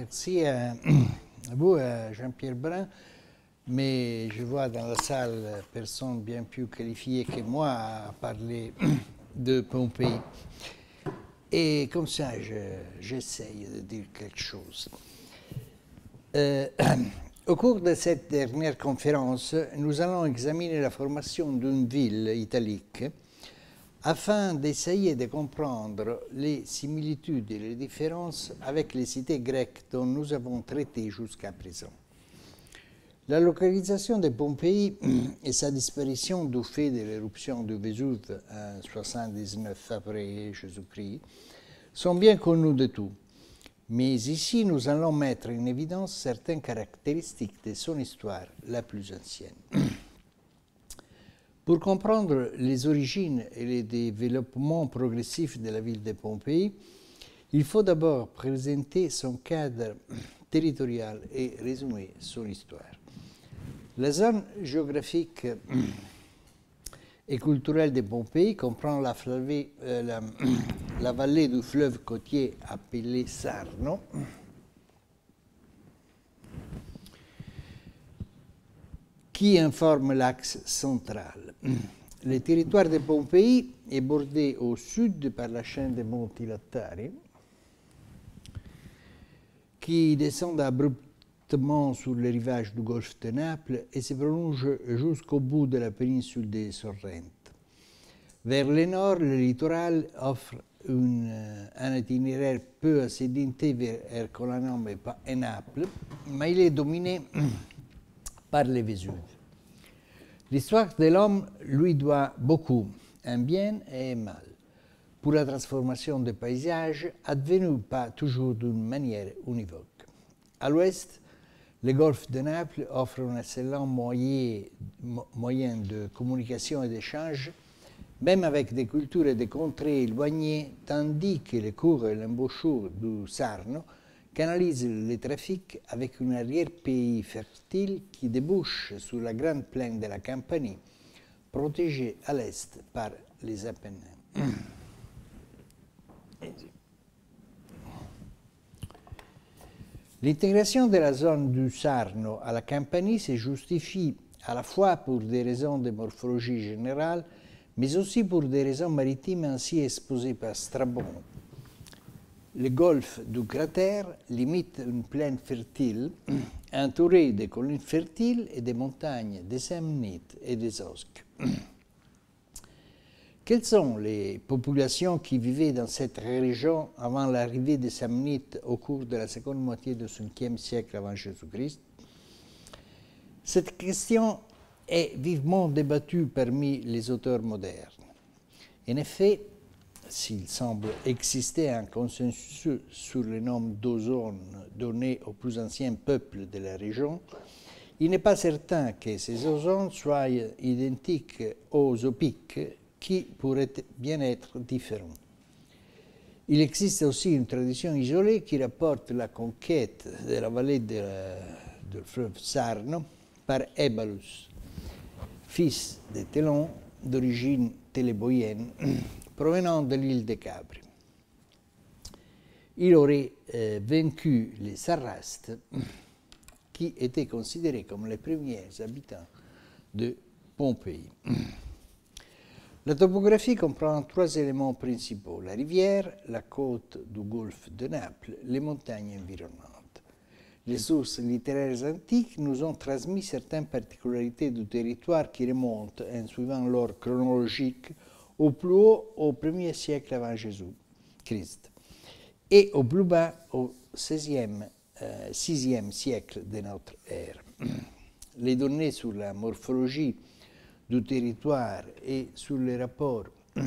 Merci euh, à vous, euh, Jean-Pierre Brun. Mais je vois dans la salle euh, personne bien plus qualifiée que moi à parler de Pompéi. Et comme ça, j'essaye de dire quelque chose. au cours de cette dernière conférence, nous allons examiner la formation d'une ville italique afin d'essayer de comprendre les similitudes et les différences avec les cités grecques dont nous avons traité jusqu'à présent. La localisation de Pompéi et sa disparition du fait de l'éruption du Vésuve en 79 après Jésus-Christ sont bien connues de tous. Mais ici, nous allons mettre en évidence certaines caractéristiques de son histoire la plus ancienne. Pour comprendre les origines et les développements progressifs de la ville de Pompéi, il faut d'abord présenter son cadre territorial et résumer son histoire. La zone géographique et culturelle de Pompéi comprend la, euh, la, vallée du fleuve côtier appelé Sarno, qui informe l'axe central. Le territoire de Pompéi est bordé au sud par la chaîne des Monti qui descendent abruptement sur les rivages du golfe de Naples et se prolonge jusqu'au bout de la péninsule des Sorrentes. Vers le nord, le littoral offre un itinéraire peu assédenté vers Ercolanum et Naples, mais il est dominé par les Vésuve. L'histoire de l'homme lui doit beaucoup, un bien et un mal, pour la transformation des paysages advenus pas toujours d'une manière univoque. À l'ouest, le golfe de Naples offre un excellent moyen, de communication et d'échange, même avec des cultures et des contrées éloignées, tandis que les cours et l'embouchure du Sarno canalise les trafics avec un arrière-pays fertile qui débouche sur la grande plaine de la Campanie, protégée à l'est par les Apennins. L'intégration de la zone du Sarno à la Campanie se justifie à la fois pour des raisons de morphologie générale, mais aussi pour des raisons maritimes ainsi exposées par Strabon, le golfe du cratère limite une plaine fertile entourée de collines fertiles et des montagnes, des Samnites et des osques. Quelles sont les populations qui vivaient dans cette région avant l'arrivée des Samnites au cours de la seconde moitié du 5e siècle avant Jésus-Christ Cette question est vivement débattue parmi les auteurs modernes. En effet, s'il semble exister un consensus sur le noms d'ozone donnés aux plus anciens peuples de la région, il n'est pas certain que ces ozones soient identiques aux opiques qui pourraient bien être différents. Il existe aussi une tradition isolée qui rapporte la conquête de la vallée du fleuve Sarno par Ebalus, fils de Télon d'origine téléboïenne, provenant de l'île de Cabres. Il aurait euh, vaincu les Sarrastes, qui étaient considérés comme les premiers habitants de Pompéi. La topographie comprend trois éléments principaux, la rivière, la côte du golfe de Naples, les montagnes environnantes. Les sources littéraires antiques nous ont transmis certaines particularités du territoire qui remontent, en suivant l'ordre chronologique, au plus haut au 1er siècle avant Jésus-Christ et au plus bas au 16e, 6e euh, siècle de notre ère. Les données sur la morphologie du territoire et sur les rapports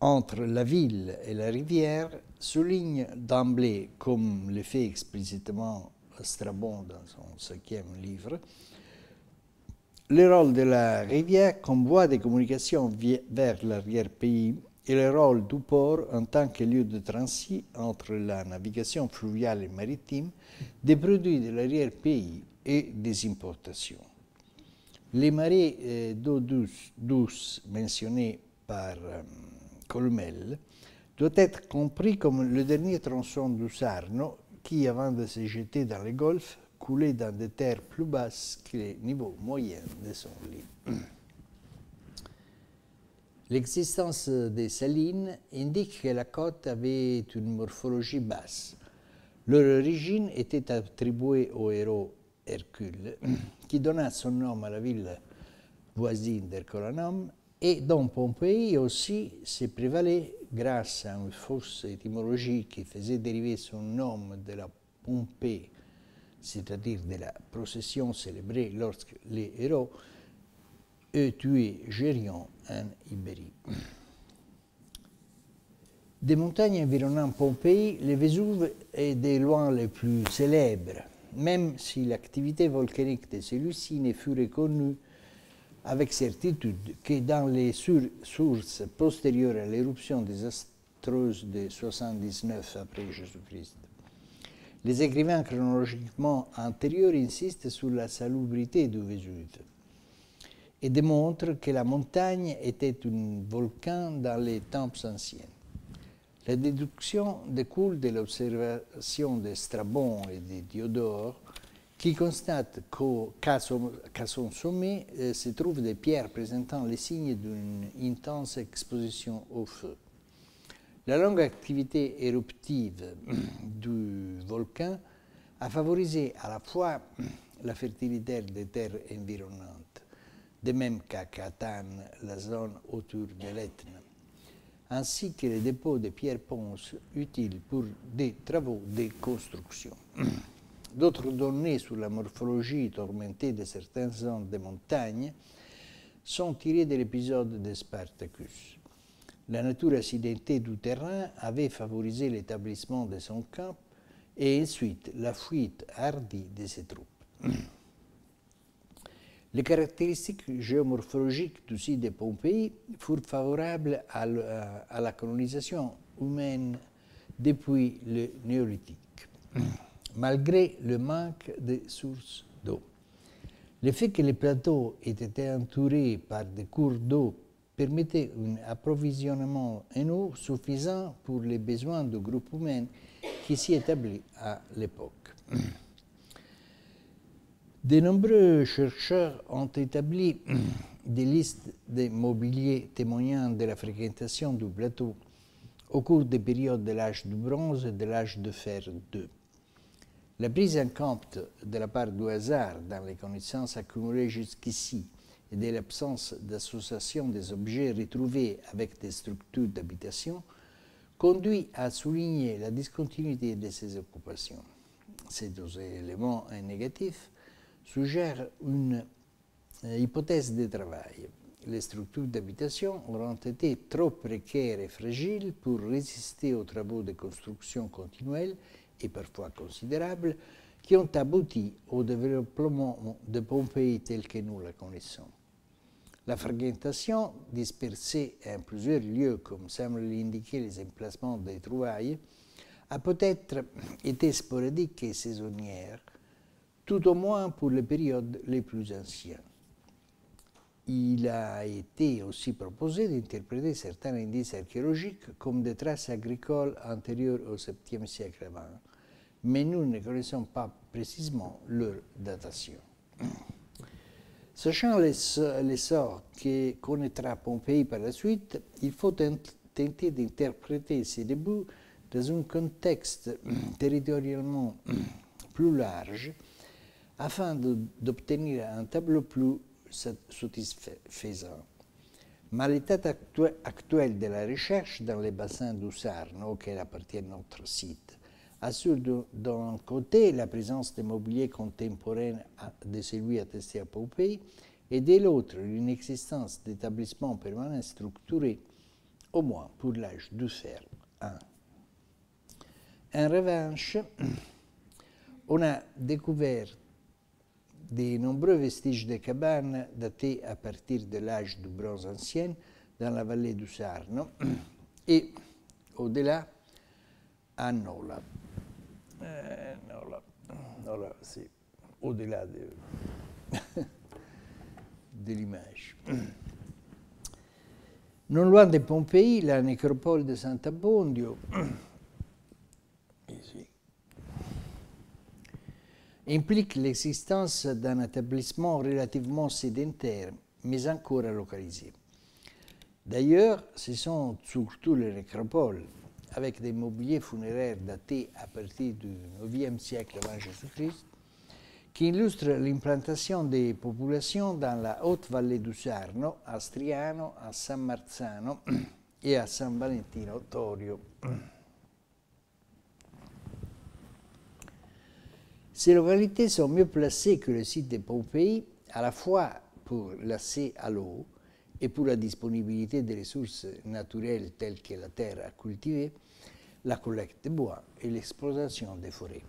entre la ville et la rivière soulignent d'emblée, comme le fait explicitement Strabon dans son cinquième livre, le rôle de la rivière comme voie de communication vers l'arrière-pays et le rôle du port en tant que lieu de transit entre la navigation fluviale et maritime des produits de l'arrière-pays et des importations. Les marées euh, d'eau douce, mentionnées par euh, Colmel doivent être compris comme le dernier tronçon du Sarno qui, avant de se jeter dans les golfe, couler dans des terres plus basses que les niveaux moyens de son lit. L'existence des salines indique que la côte avait une morphologie basse. Leur origine était attribuée au héros Hercule, qui donna son nom à la ville voisine d'Hercolanum et dont Pompéi aussi s'est prévalé grâce à une fausse étymologie qui faisait dériver son nom de la Pompée c'est-à-dire de la procession célébrée lorsque les héros eux tué Gérion en Ibérie. Des montagnes environnant Pompéi, le Vésuve est des loin les plus célèbres, même si l'activité volcanique de celui-ci ne fut reconnue avec certitude que dans les sources postérieures à l'éruption des désastreuse de 79 après Jésus-Christ. Les écrivains chronologiquement antérieurs insistent sur la salubrité du Vésuve et démontrent que la montagne était un volcan dans les temps anciens. La déduction découle de l'observation de Strabon et de Diodore qui constate qu'à son, sommet euh, se trouvent des pierres présentant les signes d'une intense exposition au feu. La longue activité éruptive du volcan a favorisé à la fois la fertilité des terres environnantes, de même qu'à Catane, la zone autour de l'Etna, ainsi que les dépôts de pierres ponces utiles pour des travaux de construction. D'autres données sur la morphologie tourmentée de certaines zones de montagne sont tirées de l'épisode de Spartacus la nature accidentée du terrain avait favorisé l'établissement de son camp et ensuite la fuite hardie de ses troupes. Les caractéristiques géomorphologiques du site de Pompéi furent favorables à, la colonisation humaine depuis le néolithique, malgré le manque de sources d'eau. Le fait que les plateaux aient été entourés par des cours d'eau permettait un approvisionnement en eau suffisant pour les besoins du groupe humain qui s'y établit à l'époque. De nombreux chercheurs ont établi des listes de mobiliers témoignant de la fréquentation du plateau au cours des périodes de l'âge du bronze et de l'âge de fer II. La prise en compte de la part du hasard dans les connaissances accumulées jusqu'ici de l'absence d'association des objets retrouvés avec des structures d'habitation conduit à souligner la discontinuité de ces occupations. Ces deux éléments négatifs suggèrent une euh, hypothèse de travail. Les structures d'habitation auront été trop précaires et fragiles pour résister aux travaux de construction continuels et parfois considérables qui ont abouti au développement de Pompéi tel que nous la connaissons. La fragmentation dispersée en plusieurs lieux, comme semblent l'indiquer les emplacements des trouvailles, a peut-être été sporadique et saisonnière, tout au moins pour les périodes les plus anciennes. Il a été aussi proposé d'interpréter certains indices archéologiques comme des traces agricoles antérieures au 7e siècle avant, mais nous ne connaissons pas précisément leur datation. Sachant l'essor que connaîtra Pompéi par la suite, il faut tenter d'interpréter ses débuts dans un contexte territorialement plus large afin d'obtenir un tableau plus satisfaisant. Mais l'état actuel de la recherche dans les bassins du Sarno, auquel appartient notre site assure d'un côté la présence des contemporain contemporains de celui attesté à Pompéi et de l'autre l'inexistence d'établissements permanents structurés, au moins pour l'âge du fer 1. En revanche, on a découvert de nombreux vestiges de cabanes datés à partir de l'âge du bronze ancien dans la vallée du Sarno et au-delà à Nola. Non, eh, c'est au-delà de, l'image. Non loin de Pompéi, la nécropole de santabondio implique l'existence d'un établissement relativement sédentaire, mais encore localisé. D'ailleurs, ce sont surtout les nécropoles avec des mobiliers funéraires datés à partir du IXe siècle avant Jésus-Christ, qui illustrent l'implantation des populations dans la haute vallée du Sarno, à Striano, à San Marzano et à San Valentino Torio. Ces localités sont mieux placées que le site de Pompéi, à la fois pour l'accès à l'eau, et pour la disponibilità delle risorse naturelle telles que la terra à la collecte de bois e l'exploitation des forêts.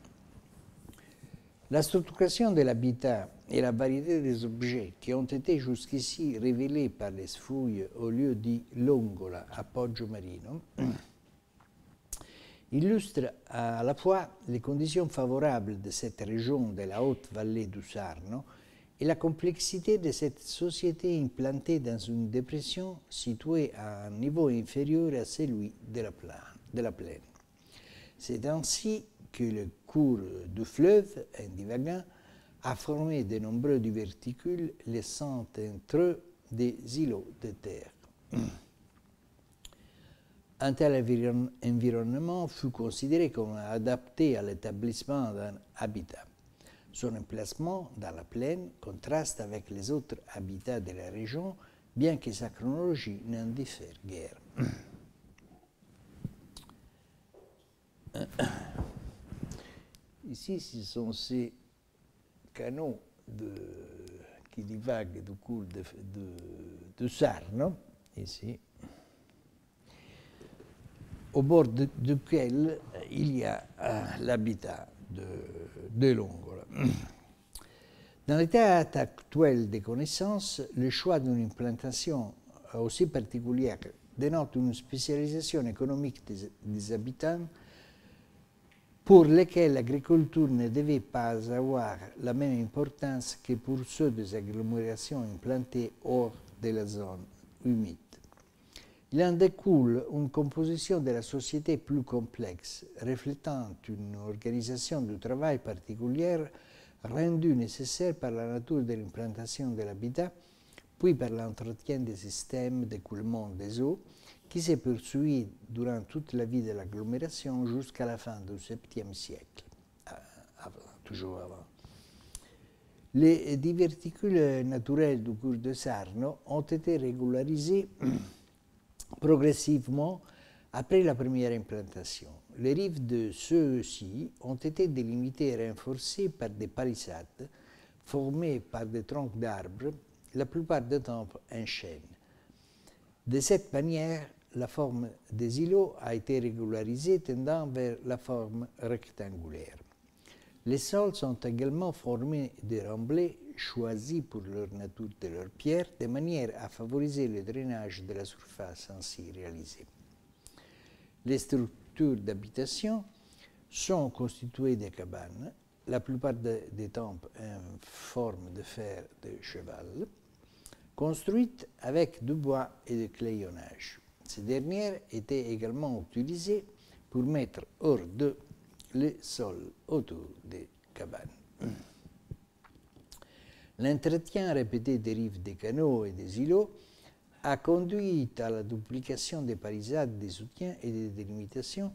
La structuration de l'habitat et la variété des objets che ont été jusqu'ici révélés par les fouilles au lieu di Longola à Poggio Marino illustrent à la fois les conditions favorables de cette région de la haute vallée du Sarno, et la complexité de cette société implantée dans une dépression située à un niveau inférieur à celui de la, plaine. C'est ainsi que le cours du fleuve, un divagant, a formé de nombreux diverticules, laissant entre eux des îlots de terre. Un tel environnement fut considéré comme adapté à l'établissement d'un habitat. Son emplacement dans la plaine contraste avec les autres habitats de la région, bien que sa chronologie n'en diffère guère. Ici, ce sont ces canaux qui divaguent du cours de, Sarno. ici, au bord duquel il y a euh, l'habitat de, de Dans l'état actuel des connaissances, le choix d'une implantation aussi particulière dénote une spécialisation économique des, des habitants pour lesquels l'agriculture ne devait pas avoir la même importance que pour ceux des agglomérations implantées hors de la zone humide. Il en découle une composition de la société plus complexe, reflétant une organisation du travail particulière rendue nécessaire par la nature de l'implantation de l'habitat, puis par l'entretien des systèmes d'écoulement des eaux, qui s'est poursuit durant toute la vie de l'agglomération jusqu'à la fin du 7 siècle, euh, toujours avant. Les diverticules naturels du cours de Sarno ont été régularisés progressivement après la première implantation. Les rives de ceux-ci ont été délimitées et renforcées par des palissades formées par des troncs d'arbres, la plupart de temps en chêne. De cette manière, la forme des îlots a été régularisée tendant vers la forme rectangulaire. Les sols sont également formés de remblais choisis pour leur nature de leur pierre de manière à favoriser le drainage de la surface ainsi réalisée. Les structures d'habitation sont constituées de cabanes, la plupart des temples en forme de fer de cheval, construites avec du bois et de clayonnage. Ces dernières étaient également utilisées pour mettre hors de le sol autour des cabanes. L'entretien répété des rives des canaux et des îlots a conduit à la duplication des parisades des soutiens et des délimitations,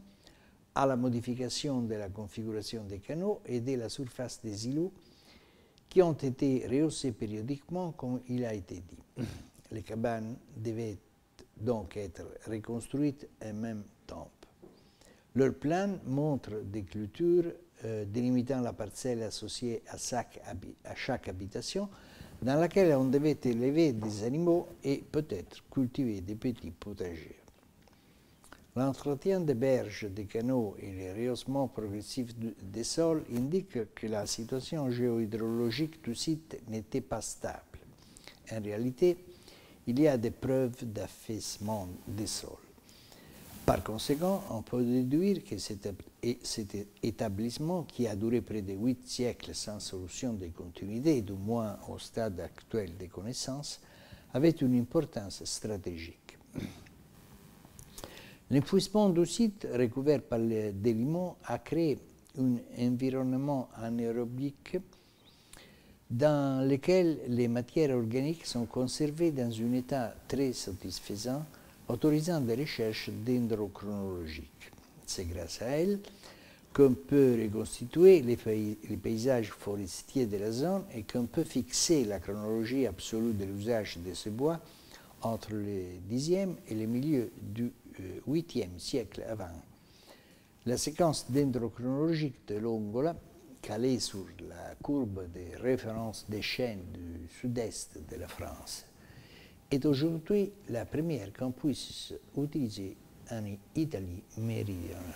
à la modification de la configuration des canaux et de la surface des îlots qui ont été rehaussés périodiquement comme il a été dit. Les cabanes devaient donc être reconstruites en même temps. Leur plan montre des clôtures euh, délimitant la parcelle associée à chaque, à chaque habitation, dans laquelle on devait élever des animaux et peut-être cultiver des petits potagers. L'entretien des berges, des canaux et les rehaussements progressif des sols indiquent que la situation géohydrologique du site n'était pas stable. En réalité, il y a des preuves d'affaissement des sols. Par conséquent, on peut déduire que cet établissement, qui a duré près de huit siècles sans solution de continuité, du moins au stade actuel des connaissances, avait une importance stratégique. L'épuisement du site recouvert par les délimon a créé un environnement anaérobique dans lequel les matières organiques sont conservées dans un état très satisfaisant autorisant des recherches dendrochronologiques. C'est grâce à elle qu'on peut reconstituer les, paysages forestiers de la zone et qu'on peut fixer la chronologie absolue de l'usage de ces bois entre le e et le milieu du 8e euh, siècle avant. La séquence dendrochronologique de l'Ongola, calée sur la courbe des références des chaînes du sud-est de la France, est aujourd'hui la première qu'on puisse utiliser en Italie méridionale.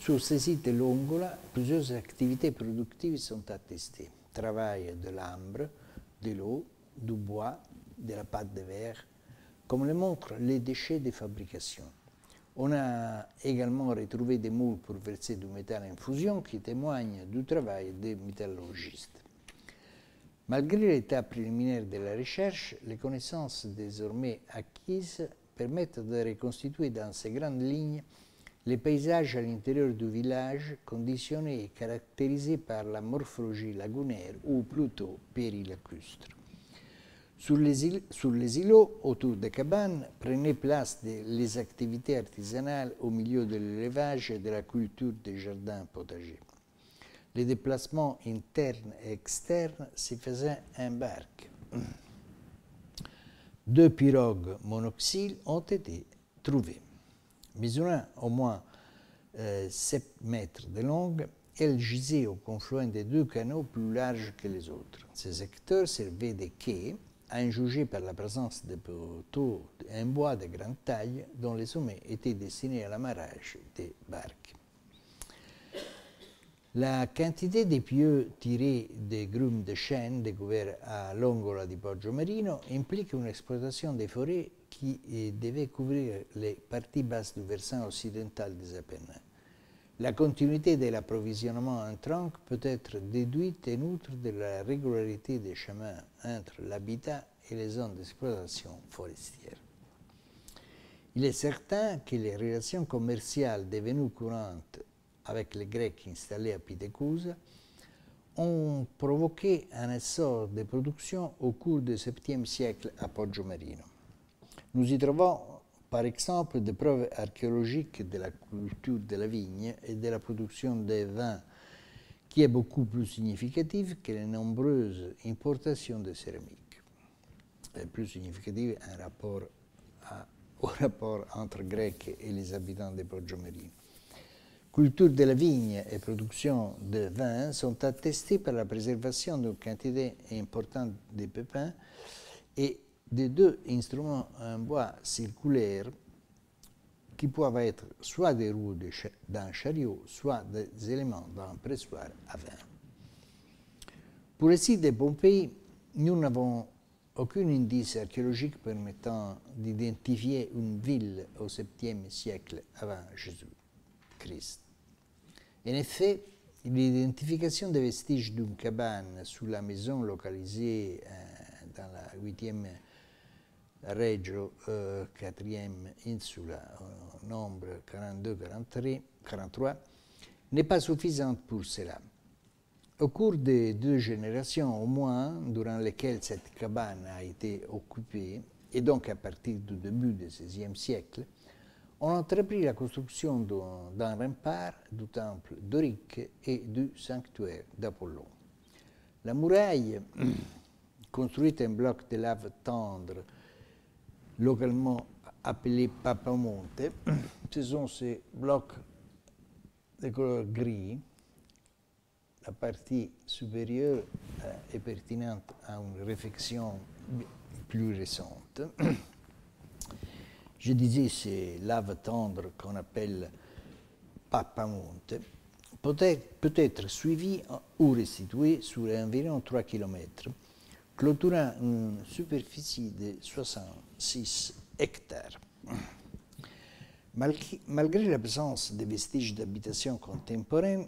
Sur ces sites Longola, plusieurs activités productives sont attestées. Travail de l'ambre, de l'eau, du bois, de la pâte de verre, comme le montrent les déchets de fabrication. On a également retrouvé des moules pour verser du métal en fusion qui témoignent du travail des métallurgistes. Malgré l'état préliminaire de la recherche, les connaissances désormais acquises permettent de reconstituer dans ces grandes lignes les paysages à l'intérieur du village, conditionnés et caractérisés par la morphologie lagunaire ou plutôt périlacustre. Sur les, sur les îlots autour des cabanes prenaient place les activités artisanales au milieu de l'élevage et de la culture des jardins potagers les déplacements internes et externes s'y faisaient en barque. Deux pirogues monoxyles ont été trouvées. Mesurant au moins 7 euh, mètres de long. elles gisaient au confluent des deux canaux plus larges que les autres. Ces secteurs servaient de quai, à en juger par la présence de poteaux en bois de grande taille dont les sommets étaient destinés à l'amarrage des barques. La quantité des pieux tirés des grumes de chêne découverts à l'Ongola di Poggio Marino implique une exploitation des forêts qui eh, devait couvrir les parties basses du versant occidental des Apennins. La continuité de l'approvisionnement en tronc peut être déduite en outre de la régularité des chemins entre l'habitat et les zones d'exploitation forestière. Il est certain que les relations commerciales devenues courantes avec les Grecs installés à Pitécuse, ont provoqué un essor de production au cours du 7e siècle à Poggio Marino. Nous y trouvons par exemple des preuves archéologiques de la culture de la vigne et de la production des vins, qui est beaucoup plus significative que les nombreuses importations de céramiques. plus significative un rapport à, au rapport entre Grecs et les habitants de Marino. Culture de la vigne et production de vin sont attestées par la préservation d'une quantité importante de pépins et de deux instruments en bois circulaire qui peuvent être soit des roues d'un chariot, soit des éléments d'un pressoir à vin. Pour les sites de Pompéi, nous n'avons aucun indice archéologique permettant d'identifier une ville au 7e siècle avant Jésus. Christ. En effet, l'identification des vestiges d'une cabane sous la maison localisée euh, dans la 8e Reggio, 4e Insula, au nombre 42-43, n'est pas suffisante pour cela. Au cours des deux générations au moins, durant lesquelles cette cabane a été occupée, et donc à partir du début du XVIe siècle, a entrepris la construction d'un rempart du temple d'Orique et du sanctuaire d'Apollon. La muraille, construite en bloc de lave tendre, localement appelée Papamonte, ce sont ces blocs de couleur gris. La partie supérieure euh, est pertinente à une réflexion plus récente. Je disais, ces laves tendres qu'on appelle papamonte, peut-être suivi euh, ou restitué sur environ 3 km, clôturant une superficie de 66 hectares. Malgré l'absence de vestiges d'habitation contemporaine,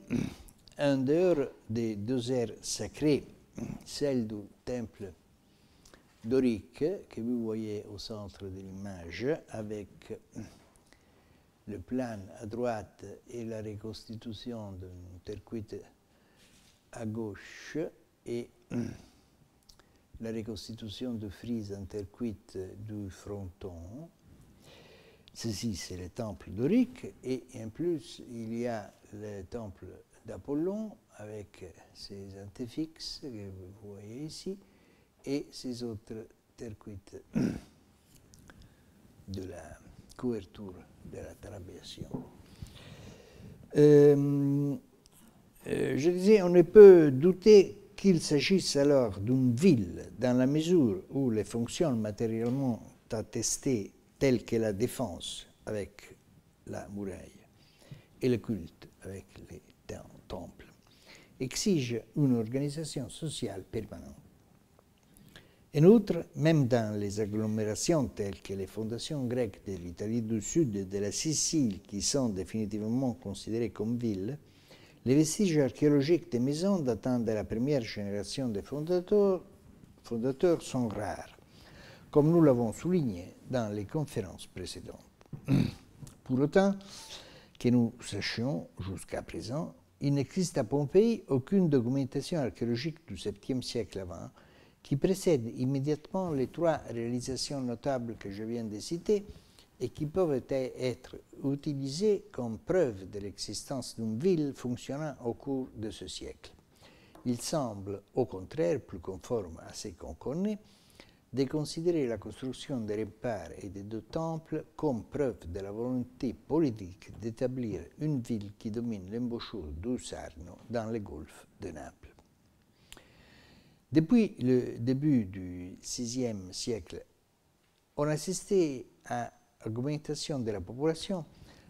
en dehors des deux aires sacrées, celle du temple dorique que vous voyez au centre de l'image avec le plan à droite et la reconstitution d'un tercuit à gauche et la reconstitution de frise en tercuit du fronton. Ceci, c'est le temple dorique et en plus, il y a le temple d'Apollon avec ses antéfixes que vous voyez ici et ces autres circuits de la couverture de la traversion. Euh, euh, je disais, on ne peut douter qu'il s'agisse alors d'une ville dans la mesure où les fonctions matériellement attestées telles que la défense avec la muraille et le culte avec les temples exigent une organisation sociale permanente en outre, même dans les agglomérations telles que les fondations grecques de l'Italie du Sud et de la Sicile, qui sont définitivement considérées comme villes, les vestiges archéologiques des maisons datant de la première génération des fondateurs, sont rares, comme nous l'avons souligné dans les conférences précédentes. Pour autant que nous sachions jusqu'à présent, il n'existe à Pompéi aucune documentation archéologique du 7e siècle avant qui précède immédiatement les trois réalisations notables que je viens de citer et qui peuvent e-, être utilisées comme preuve de l'existence d'une ville fonctionnant au cours de ce siècle. Il semble au contraire plus conforme à ce qu'on connaît de considérer la construction des remparts et des deux temples comme preuve de la volonté politique d'établir une ville qui domine l'embouchure du Sarno dans le golfe de Naples. Depuis le début du VIe siècle, on assistait à l'augmentation de la population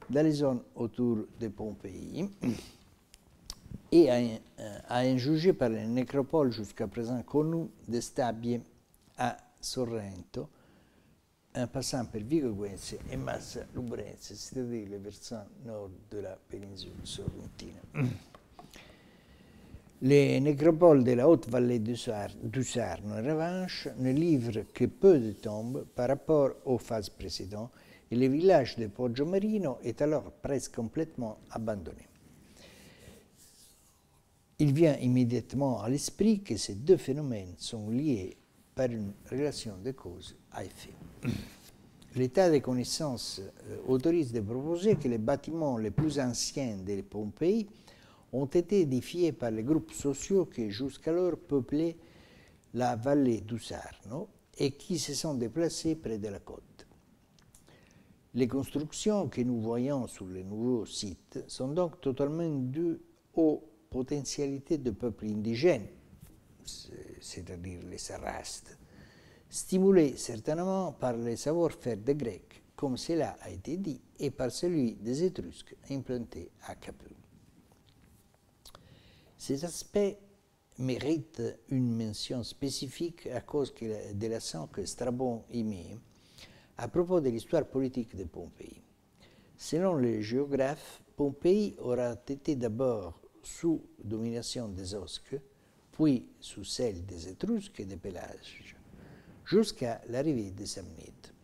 dans les zones autour de Pompéi et à, euh, à un jugé par les nécropoles jusqu'à présent connues de Stabie à Sorrento, en passant par Vigo et Massa Lubrense, c'est-à-dire le versant nord de la péninsule sorrentine. Les nécropoles de la haute vallée du Sarne, en revanche, ne livrent que peu de tombes par rapport aux phases précédentes et le village de Poggio Marino est alors presque complètement abandonné. Il vient immédiatement à l'esprit que ces deux phénomènes sont liés par une relation de cause à effet. L'état des connaissances euh, autorise de proposer que les bâtiments les plus anciens des Pompéi ont été édifiés par les groupes sociaux qui jusqu'alors peuplaient la vallée du Sarno et qui se sont déplacés près de la côte. Les constructions que nous voyons sur les nouveaux sites sont donc totalement dues aux potentialités de peuples indigènes, c'est-à-dire les Sarastes, stimulés certainement par les savoir-faire des Grecs, comme cela a été dit, et par celui des Étrusques implantés à Capue. Ces aspects méritent une mention spécifique à cause de la sang que Strabon y met à propos de l'histoire politique de Pompéi. Selon les géographes, Pompéi aura été d'abord sous domination des Osques, puis sous celle des Étrusques et des Pélages, jusqu'à l'arrivée des Samnites.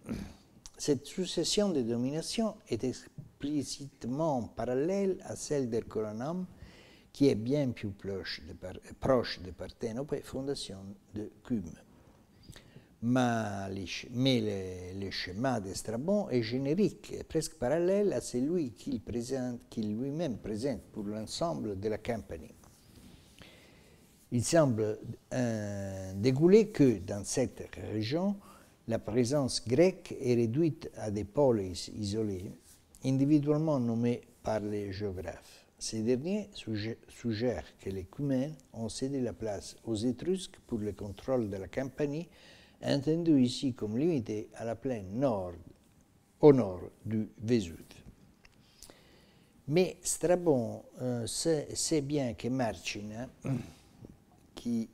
Cette succession de dominations est explicitement parallèle à celle des colonnes qui est bien plus proche de, proche de fondation de Cume. Mais le, schéma de Strabon est générique, presque parallèle à celui qu'il lui-même présente pour l'ensemble de la campagne. Il semble euh, dégouler que dans cette région, la présence grecque est réduite à des pôles isolées, individuellement nommés par les géographes. Ces derniers suggèrent que les Cumains ont cédé la place aux Étrusques pour le contrôle de la Campanie, entendu ici comme limitée à la plaine nord, au nord du Vésuve. Mais Strabon euh, sait, bien que Marcina, qui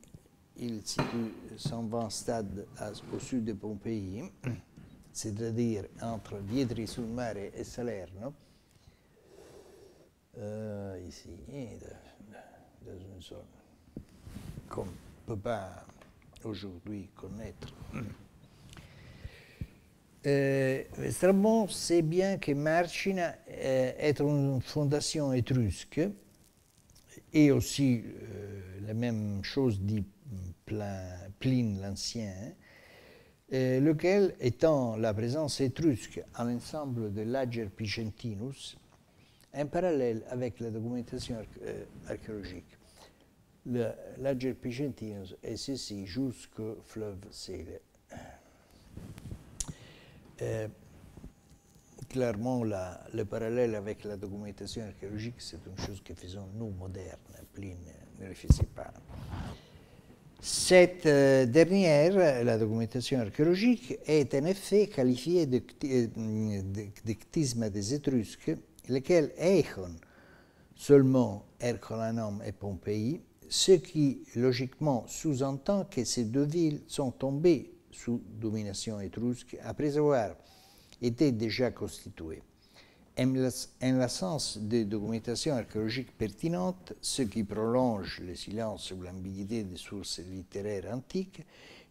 il situe son bon stade au sud de Pompéi, c'est-à-dire entre Vietri-sur-Mare et Salerno, euh, ici, dans une zone qu'on ne peut pas aujourd'hui connaître. Euh, Strabon sait bien que Marcina euh, est une fondation étrusque et aussi euh, la même chose dit Pline l'Ancien, lequel étant la présence étrusque à l'ensemble de l'Ager Picentinus, en parallèle avec la documentation euh, archéologique. L'Ager Picentino est ceci, jusqu'au fleuve Sele. Euh, clairement, la, le parallèle avec la documentation archéologique, c'est une chose que faisons nous, modernes, Pline ne le pas. Cette euh, dernière, la documentation archéologique, est en effet qualifiée de, de, des Étrusques lesquels Eichon seulement Ercolanum et Pompéi, ce qui logiquement sous-entend que ces deux villes sont tombées sous domination étrusque après avoir été déjà constituées. En l'absence de documentation archéologique pertinente, ce qui prolonge le silence ou l'ambiguïté des sources littéraires antiques,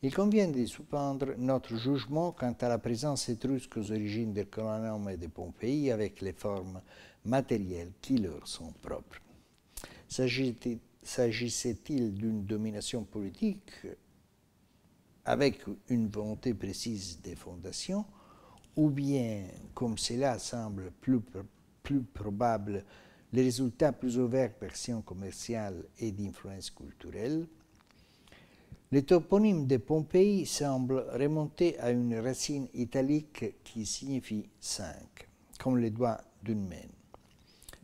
il convient de suspendre notre jugement quant à la présence étrusque aux origines des colonnes et de Pompéi avec les formes matérielles qui leur sont propres. S'agissait-il d'une domination politique avec une volonté précise des fondations, ou bien, comme cela semble plus, probable, les résultats plus ouverts d'actions commerciale et d'influence culturelle le toponyme de Pompéi semble remonter à une racine italique qui signifie cinq, comme les doigts d'une main,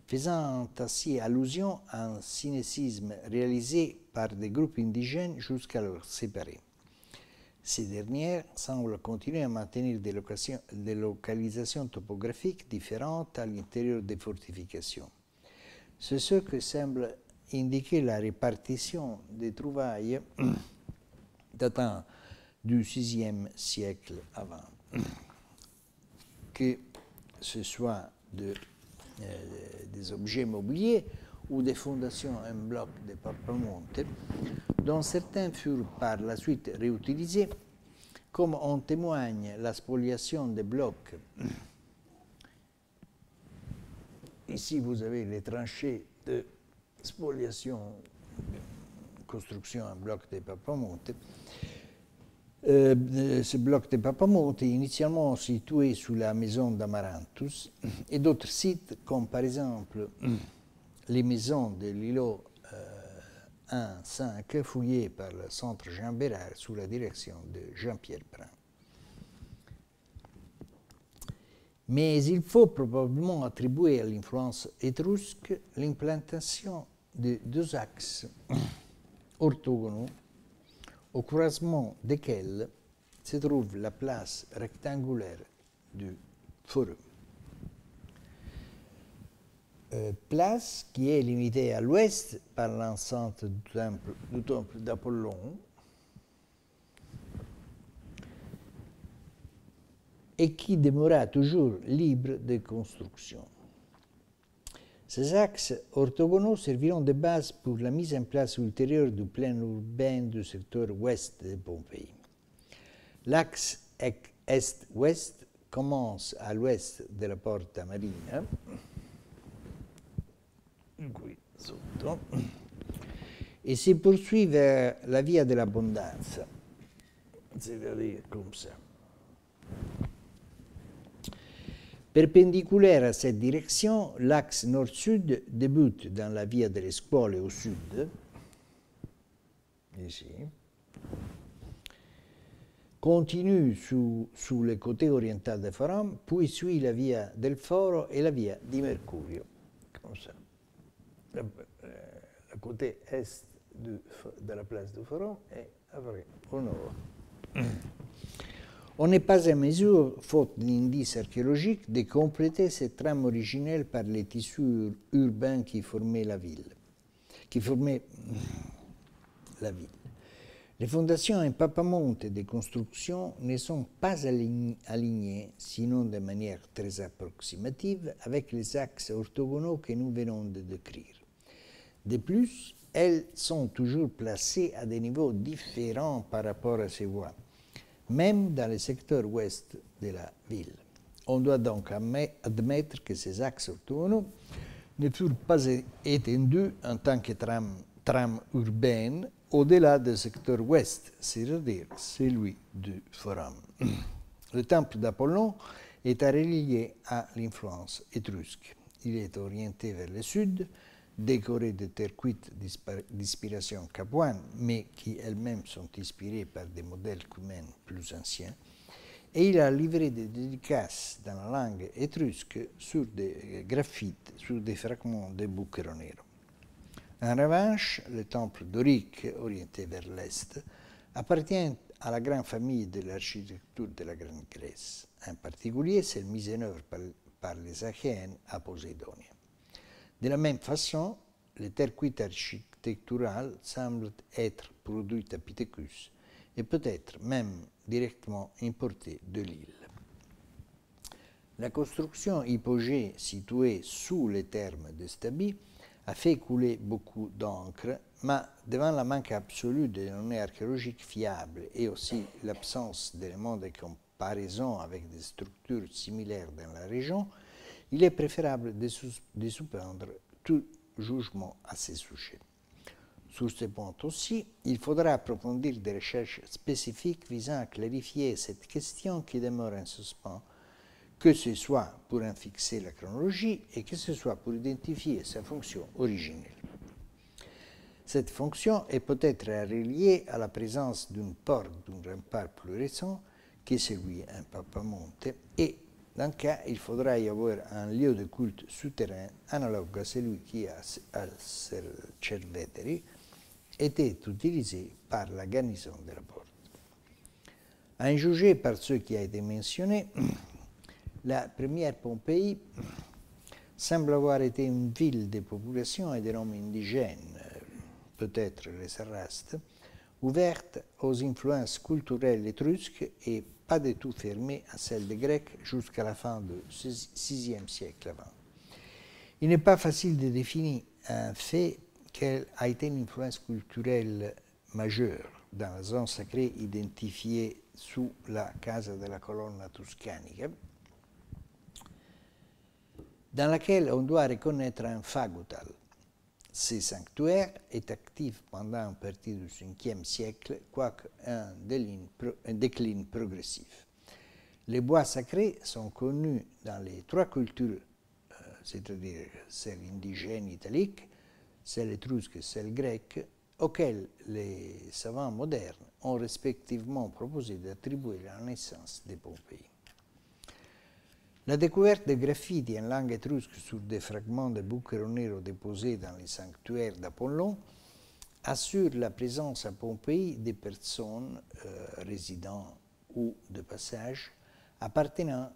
faisant ainsi allusion à un cynécisme réalisé par des groupes indigènes leur séparés. Ces dernières semblent continuer à maintenir des, des localisations topographiques différentes à l'intérieur des fortifications. C'est ce que semble indiquer la répartition des trouvailles datant du VIe siècle avant, que ce soit de, euh, des objets mobiliers ou des fondations en bloc de Papamonte, dont certains furent par la suite réutilisés, comme en témoigne la spoliation des blocs. Ici, vous avez les tranchées de spoliation construction en bloc de Papamonte. Euh, euh, ce bloc de Papamonte est initialement situé sous la maison d'Amarantus et d'autres sites comme par exemple les maisons de l'îlot 1-5 euh, fouillées par le centre Jean Bérard sous la direction de Jean-Pierre Brun. Mais il faut probablement attribuer à l'influence étrusque l'implantation de deux axes orthogonaux, au croisement desquels se trouve la place rectangulaire du forum. Euh, place qui est limitée à l'ouest par l'enceinte du temple d'Apollon et qui demeura toujours libre de construction. Ces axes orthogonaux serviront de base pour la mise en place ultérieure du plan urbain du secteur ouest de Pompéi. L'axe est-ouest commence à l'ouest de la Porta Marina, qui sotto, et poursuit vers la via de l'Abondance. Perpendiculaire à cette direction, l'axe nord-sud débute dans la Via delle spole au sud, ici, continue sur le côté oriental de forum, puis suit la Via del Foro et la Via di Mercurio, comme ça. La, côté est de, la place du Forum est après au nord. On n'est pas en mesure, faute d'indices archéologiques, de compléter cette trame originelle par les tissus urbains qui formaient la ville, qui formaient hmm, la ville. Les fondations et papamontes des constructions ne sont pas alignées, sinon de manière très approximative, avec les axes orthogonaux que nous venons de décrire. De plus, elles sont toujours placées à des niveaux différents par rapport à ces voies même dans le secteur ouest de la ville. On doit donc admettre que ces axes autonomes ne furent pas étendus en tant que tram, urbaine au-delà du secteur ouest, c'est-à-dire celui du Forum. Le temple d'Apollon est relié à l'influence étrusque. Il est orienté vers le sud, décoré de terre d'inspiration capouane, mais qui elles-mêmes sont inspirées par des modèles cumains plus anciens. Et il a livré des dédicaces dans la langue étrusque sur des graphites, sur des fragments de nero. En revanche, le temple dorique, orienté vers l'est, appartient à la grande famille de l'architecture de la Grande Grèce. En particulier, celle mise en œuvre par, les Achéens à Posédonie. De la même façon, les terre cuites architecturales semblent être produites à Pithecus et peut-être même directement importées de l'île. La construction hypogée située sous les thermes de Stabie a fait couler beaucoup d'encre, mais devant la manque absolue de données archéologiques fiables et aussi l'absence d'éléments de comparaison avec des structures similaires dans la région, il est préférable de, sous, suspendre tout jugement à ces sujets. Sur ce point aussi, il faudra approfondir des recherches spécifiques visant à clarifier cette question qui demeure en suspens, que ce soit pour en fixer la chronologie et que ce soit pour identifier sa fonction originelle. Cette fonction est peut-être reliée à la présence d'une porte d'un rempart plus récent qui est celui d'un Papamonte et dans le cas, il faudra y avoir un lieu de culte souterrain analogue à celui qui, a à Cerveteri, était utilisé par la garnison de la porte. À en jugé par ce qui a été mentionné, la première Pompéi semble avoir été une ville de population et de noms indigènes, peut-être les Sarrastes, ouverte aux influences culturelles étrusques et pas du tout fermé à celle des Grecs jusqu'à la fin du VIe siècle avant. Il n'est pas facile de définir un fait qu'elle a été une influence culturelle majeure dans la zone sacrée identifiée sous la Casa la colonne Tuscanica, dans laquelle on doit reconnaître un fagotal, ce sanctuaire est actif pendant une partie du 5e siècle, quoique un déclin progressif. Les bois sacrés sont connus dans les trois cultures, euh, c'est-à-dire celle indigène italique, celle étrusque et celle grecque, auxquelles les savants modernes ont respectivement proposé d'attribuer la naissance des Pompéi. La découverte de graffitis en langue étrusque sur des fragments de bouquerons nero déposés dans les sanctuaires d'Apollon assure la présence à Pompéi des personnes euh, résidant ou de passage appartenant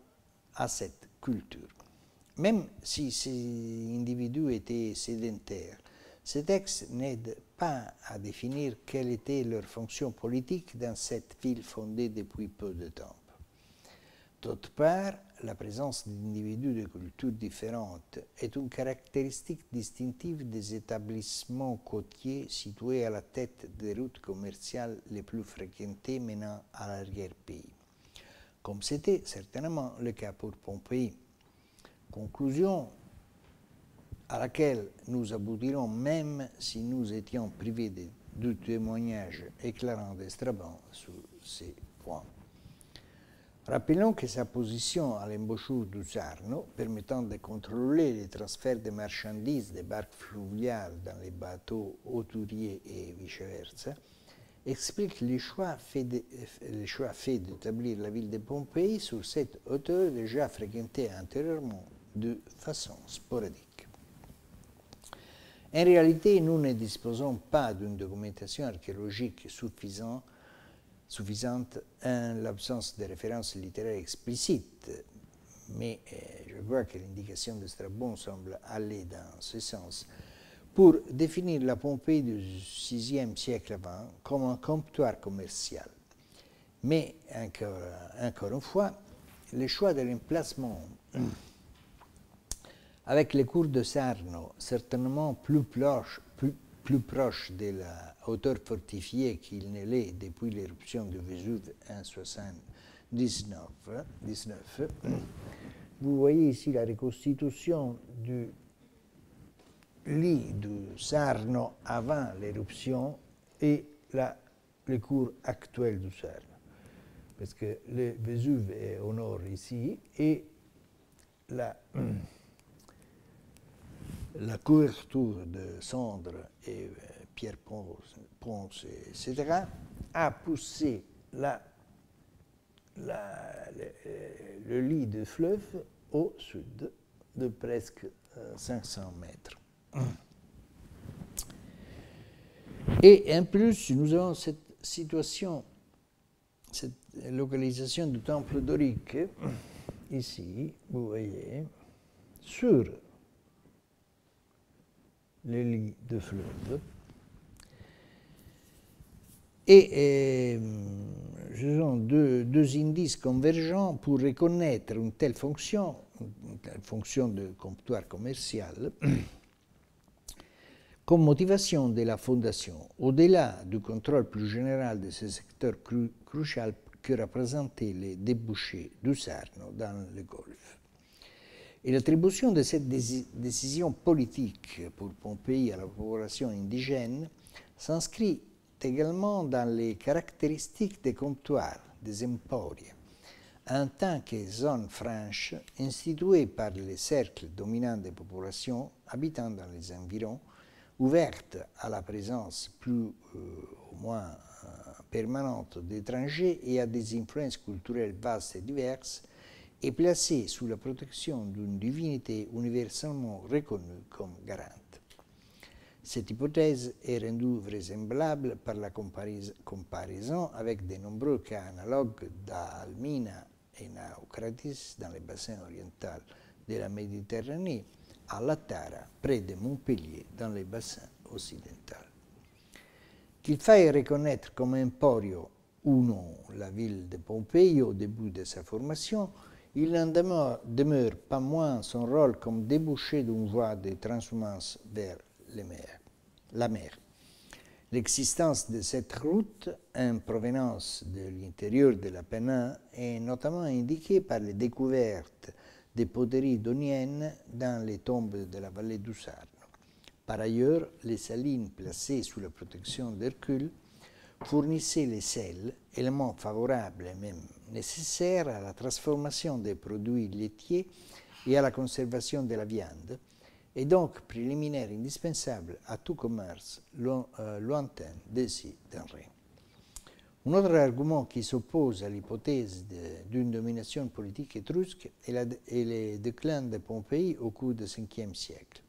à cette culture. Même si ces individus étaient sédentaires, ces textes n'aident pas à définir quelle était leur fonction politique dans cette ville fondée depuis peu de temps. D'autre part, la présence d'individus de cultures différentes est une caractéristique distinctive des établissements côtiers situés à la tête des routes commerciales les plus fréquentées menant à l'arrière-pays, comme c'était certainement le cas pour Pompéi. Conclusion à laquelle nous aboutirons même si nous étions privés de, témoignage témoignages éclairants sur ces points. Rappelons que sa position à l'embouchure du Sarno, permettant de contrôler les transferts de marchandises des barques fluviales dans les bateaux hauturiers et vice-versa, explique le choix fait d'établir la ville de Pompéi sur cette hauteur déjà fréquentée antérieurement de façon sporadique. En réalité, nous ne disposons pas d'une documentation archéologique suffisante suffisante, en l'absence de références littéraires explicites, mais eh, je vois que l'indication de Strabon semble aller dans ce sens, pour définir la Pompée du VIe siècle avant comme un comptoir commercial. Mais, encore, encore une fois, le choix de l'emplacement mm. avec les cours de Sarno, certainement plus proche, plus proche de la hauteur fortifiée qu'il ne l'est depuis l'éruption du Vésuve en 79. 19. Hein, Vous voyez ici la reconstitution du lit du Sarno avant l'éruption et la, le cours actuel du Sarno. Parce que le Vésuve est au nord ici et la. Hum, la couverture de cendres et euh, Pierre Ponce, etc., a poussé la, euh, le, lit de fleuve au sud de presque 500 euh, mètres. Et en plus, nous avons cette situation, cette localisation du temple dorique, ici, vous voyez, sur les lits de fleuve. Et euh, ce sont deux, indices convergents pour reconnaître une telle fonction, une telle fonction de comptoir commercial, comme motivation de la fondation, au-delà du contrôle plus général de ce secteur crucial que représentaient les débouchés du Sarno dans le golfe. Et l'attribution de cette décision politique pour Pompéi à la population indigène s'inscrit également dans les caractéristiques des comptoirs, des empories, en tant que zone franche instituées par les cercles dominants des populations habitant dans les environs, ouvertes à la présence plus euh, ou moins euh, permanente d'étrangers et à des influences culturelles vastes et diverses, est placé sous la protection d'une divinité universellement reconnue comme garante. Cette hypothèse est rendue vraisemblable par la comparaison avec de nombreux cas analogues d'Almina et Naucratis dans les bassins oriental de la Méditerranée à Latara, près de Montpellier, dans les bassins occidentaux. Qu'il faille reconnaître comme emporio ou non la ville de Pompéi au début de sa formation, il n'en demeure, pas moins son rôle comme débouché d'une voie de transhumance vers la mer. L'existence de cette route en provenance de l'intérieur de la Pénin est notamment indiquée par les découvertes des poteries doniennes dans les tombes de la vallée du Sarno. Par ailleurs, les salines placées sous la protection d'Hercule fournissait les sels, élément favorable et même nécessaire à la transformation des produits laitiers et à la conservation de la viande, et donc préliminaire indispensable à tout commerce euh, lointain des denrées. Un autre argument qui s'oppose à l'hypothèse d'une domination politique étrusque est, la, est le déclin de Pompéi au cours du Ve siècle.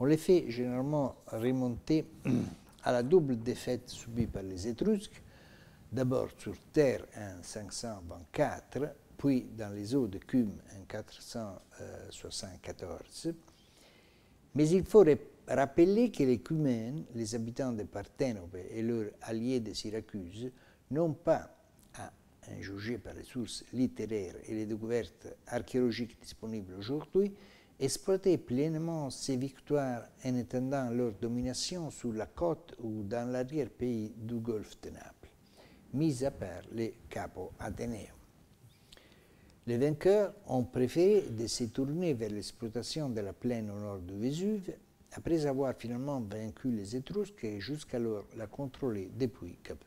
On les fait généralement remonter à la double défaite subie par les Étrusques, d'abord sur terre en 524, puis dans les eaux de Cume en 474. Mais il faut rappeler que les Cumènes, les habitants de Parthénope et leurs alliés de Syracuse, n'ont pas, à juger par les sources littéraires et les découvertes archéologiques disponibles aujourd'hui, exploiter pleinement ces victoires en étendant leur domination sur la côte ou dans l'arrière-pays du golfe de Naples, mis à part les capo Ateneo. Les vainqueurs ont préféré de se tourner vers l'exploitation de la plaine au nord du Vésuve, après avoir finalement vaincu les Étrusques et jusqu'alors la contrôler depuis capo.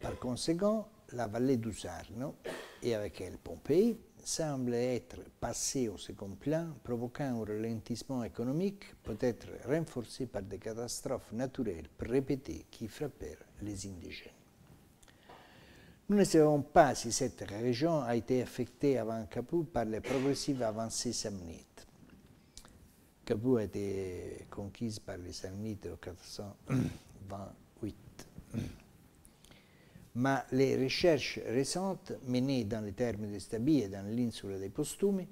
Par conséquent, la vallée du Sarno, et avec elle Pompéi, semble être passé au second plan, provoquant un ralentissement économique, peut-être renforcé par des catastrophes naturelles répétées qui frappèrent les indigènes. Nous ne savons pas si cette région a été affectée avant Capoue par les progressives avancées samnites. Capoue a été conquise par les samnites en 428 mais les recherches récentes menées dans les termes de Stabie et dans l'insula des Postumes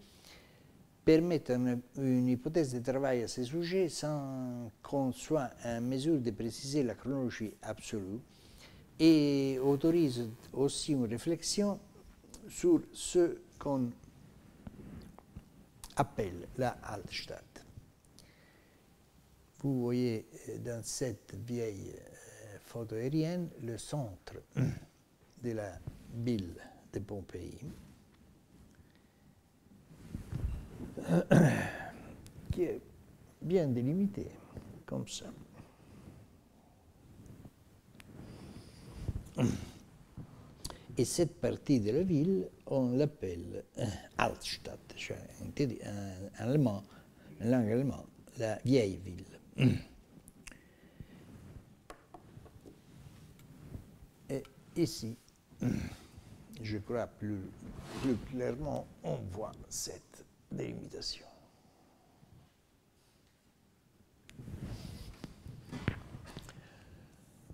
permettent une, hypothèse de travail à ce sujet sans qu'on soit en mesure de préciser la chronologie absolue et autorise aussi une réflexion sur ce qu'on appelle la Altstadt. Vous voyez euh, dans cette vieille euh, auto-aérienne, le centre de la ville de Pompéi, qui est bien délimité, comme ça. Et cette partie de la ville, on l'appelle euh, Altstadt, en, allemand, en langue allemande, la vieille ville. Ici, hmm. je crois plus, clairement, on voit cette délimitation.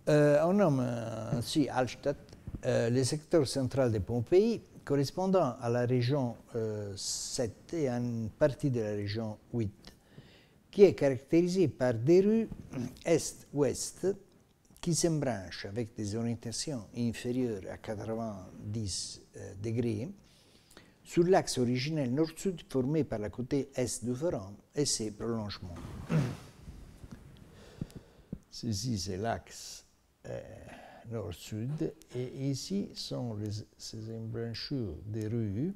on euh, nomme ainsi euh, Hallstatt euh, le secteur central de Pompéi correspondant à la région 7 et à une partie de la région 8, qui est caractérisée par des rues est-ouest qui s'embranche avec des orientations inférieures à 90 euh, degrés sur l'axe originel nord-sud formé par la côté est de Ferrand et ses prolongements. Ceci, c'est l'axe euh, nord-sud et ici sont les, ces embranchures des rues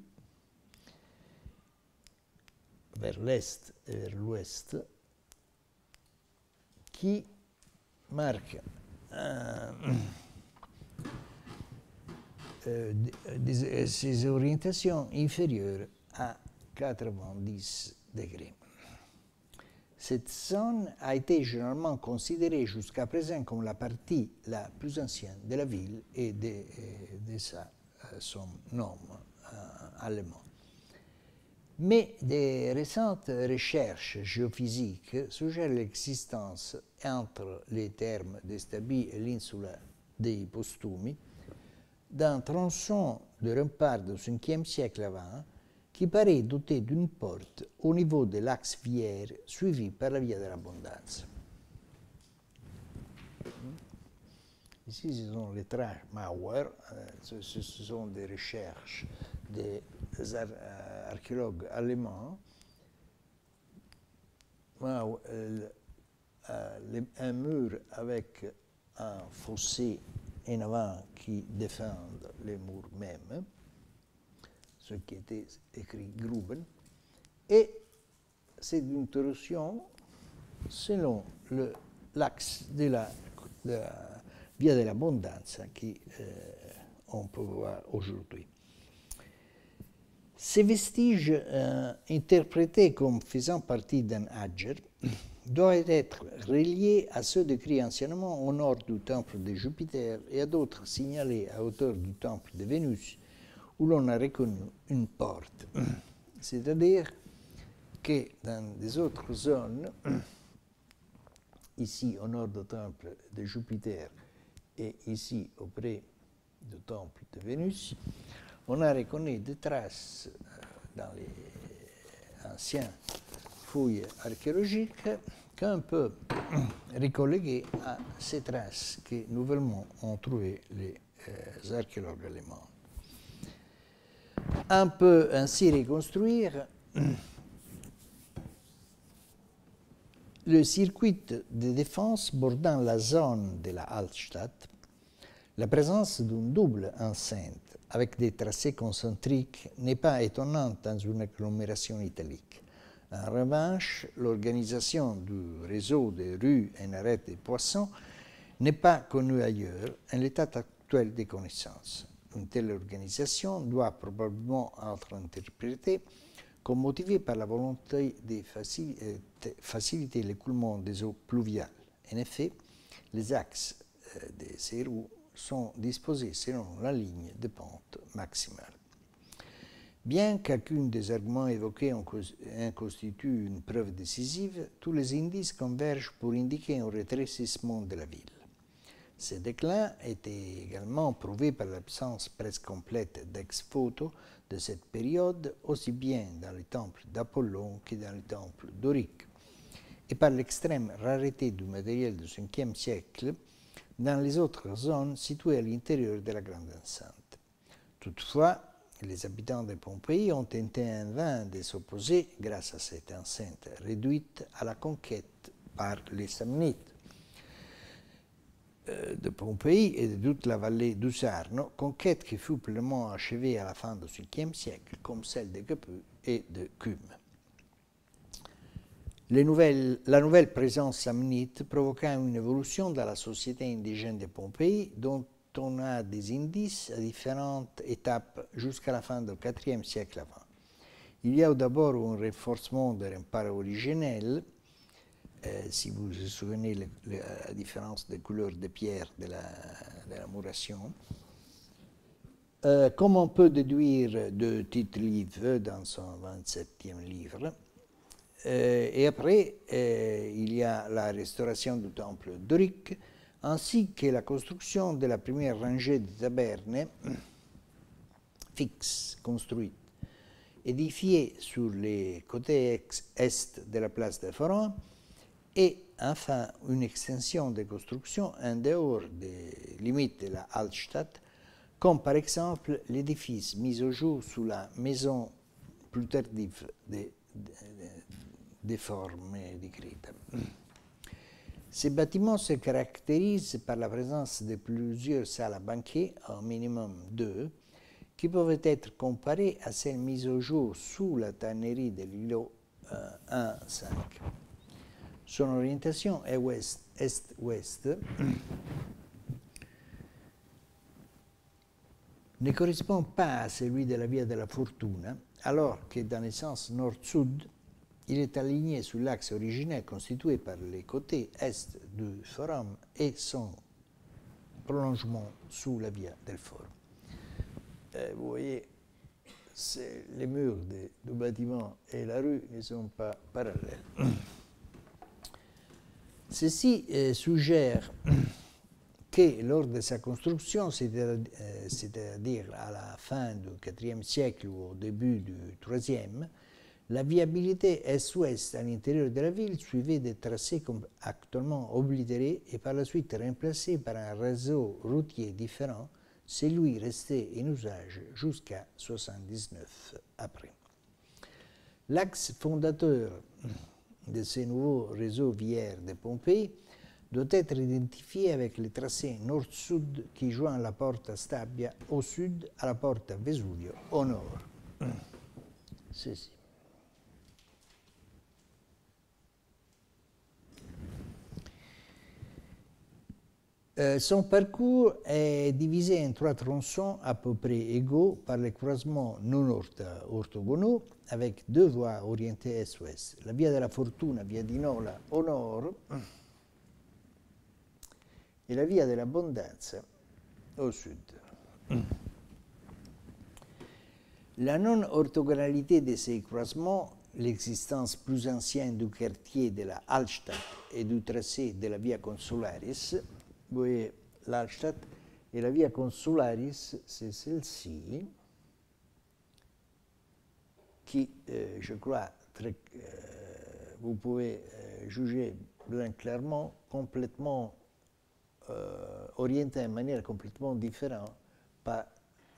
vers l'est et vers l'ouest qui marquent ses orientations inférieures à 90 degrés. Cette zone a été généralement considérée jusqu'à présent comme la partie la plus ancienne de la ville et de, eh, eh, son nom eh, allemand. Mais des récentes recherches géophysiques suggèrent l'existence entre les termes de et l'insula des Postumi d'un tronçon de rempart du 5e siècle avant qui paraît doté d'une porte au niveau de l'axe vier suivi par la via de l'abondance. Ici, ce sont les traces Mauer, euh, ce, sont des recherches des euh, archéologue allemand, euh, euh, un mur avec un fossé en avant qui défend les murs même, ce qui était écrit Gruben, et c'est une torsion selon l'axe de la, de via de l'abondance qu'on euh, peut voir aujourd'hui. Ces vestiges euh, interprétés comme faisant partie d'un Hadjer mm. doivent être reliés à ceux décrits anciennement au nord du temple de Jupiter et à d'autres signalés à hauteur du temple de Vénus, où l'on a reconnu une porte. Mm. C'est-à-dire que dans des autres zones, mm. ici au nord du temple de Jupiter et ici auprès du temple de Vénus, on a reconnu des traces euh, dans les anciennes fouilles archéologiques qu'un peu recolléguer à ces traces que nouvellement ont trouvées les euh, archéologues allemands. On peut ainsi reconstruire le circuit de défense bordant la zone de la Altstadt, la présence d'une double enceinte avec des tracés concentriques n'est pas étonnant dans une agglomération italique. En revanche, l'organisation du réseau des rues, et arête des poissons n'est pas connue ailleurs en l'état actuel des connaissances. Une telle organisation doit probablement être interprétée comme motivée par la volonté euh, de faciliter l'écoulement des eaux pluviales. En effet, les axes euh, de ces roues sont disposés selon la ligne de pente maximale. Bien qu'aucun des arguments évoqués en constitue une preuve décisive, tous les indices convergent pour indiquer un rétrécissement de la ville. Ce déclin était également prouvé par l'absence presque complète dex photos de cette période, aussi bien dans les temples d'Apollon que dans les temples doriques, et par l'extrême rareté du matériel du 5e siècle, dans les autres zones situées à l'intérieur de la Grande Enceinte. Toutefois, les habitants de Pompéi ont tenté en vain de s'opposer, grâce à cette enceinte réduite, à la conquête par les Samnites euh, de Pompéi et de toute la vallée du Sarno, conquête qui fut pleinement achevée à la fin du 5 siècle, comme celle de Capu et de Cum la nouvelle présence samnite provoqua une évolution dans la société indigène de Pompéi dont on a des indices à différentes étapes jusqu'à la fin du IVe siècle avant. Il y a d'abord un renforcement de remparts originel, euh, si vous vous souvenez la différence de couleur des pierres de la, de la Muration. Euh, comme on peut déduire de tite livre dans son 27e livre, euh, et après, euh, il y a la restauration du temple dorique, ainsi que la construction de la première rangée de tabernes fixes, construites, édifiées sur les côtés est de la place de Pharaon, et enfin une extension des constructions en dehors des limites de la Altstadt, comme par exemple l'édifice mis au jour sous la maison plus tardive de, des formes décrites. Ces bâtiments se caractérise par la présence de plusieurs salles à banquets, au minimum deux, qui peuvent être comparées à celles mises au jour sous la tannerie de l'îlot 1-5. Euh, Son orientation est ouest, est-ouest. ne correspond pas à celui de la via de la Fortuna, alors que dans le sens nord-sud, il est aligné sur l'axe originel constitué par les côtés est du forum et son prolongement sous la via del forum. Eh, vous voyez, les murs du bâtiment et la rue ne sont pas parallèles. Ceci eh, suggère que lors de sa construction, eh, c'est-à-dire à la fin du IVe siècle ou au début du IIIe, la viabilité est-ouest à l'intérieur de la ville suivait des tracés actuellement oblitérés et par la suite remplacés par un réseau routier différent, celui resté en usage jusqu'à 1979 après. L'axe fondateur de ce nouveau réseau viaire de Pompéi doit être identifié avec le tracé nord-sud qui joint la porte Stabia au sud à la porte Vesuvio au nord. Ceci. Euh, son parcours est divisé en trois tronçons à peu près égaux par les croisements non orthogonaux avec deux voies orientées est-ouest. La via de la Fortuna, via di Nola au nord et la via de l'Abondance au sud. La non-orthogonalité de ces croisements, l'existence plus ancienne du quartier de la Altstadt et du tracé de la via Consularis, et e la via Consularis, c'est celle-ci, qui, je crois, eh, vous pouvez eh, juger bien clairement, complètement eh, orientée de manière complètement différente par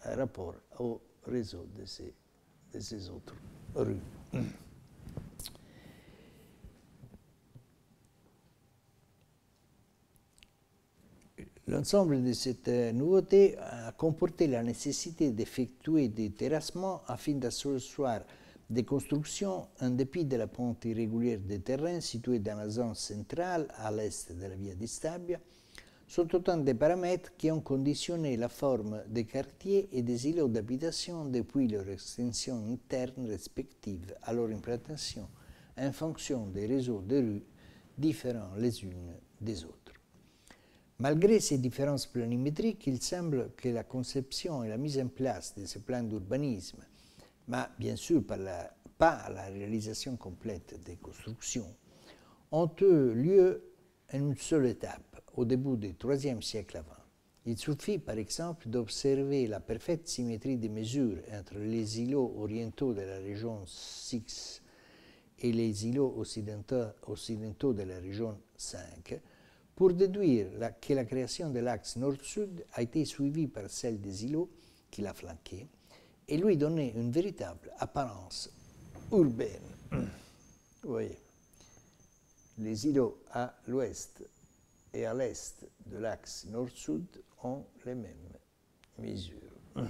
rapport au réseau de de ces autres rues. Mm. L'ensemble de cette nouveauté a comporté la nécessité d'effectuer des terrassements afin d'assurer des constructions en dépit de la pente irrégulière des terrains situés dans la zone centrale à l'est de la via di Stabia, sont autant de paramètres qui ont conditionné la forme des quartiers et des îlots d'habitation depuis leur extension interne respective à leur implantation en fonction des réseaux de rues différents les unes des autres. Malgré ces différences planimétriques, il semble que la conception et la mise en place de ce plan d'urbanisme, mais bien sûr par la, pas la réalisation complète des constructions, ont eu lieu en une seule étape, au début du IIIe siècle avant. Il suffit par exemple d'observer la parfaite symétrie des mesures entre les îlots orientaux de la région 6 et les îlots occidentaux, occidentaux de la région 5 pour déduire que la création de l'axe nord-sud a été suivie par celle des îlots qui l'a flanqué et lui donnait une véritable apparence urbaine. Vous voyez, les îlots à l'ouest et à l'est de l'axe nord-sud ont les mêmes mesures.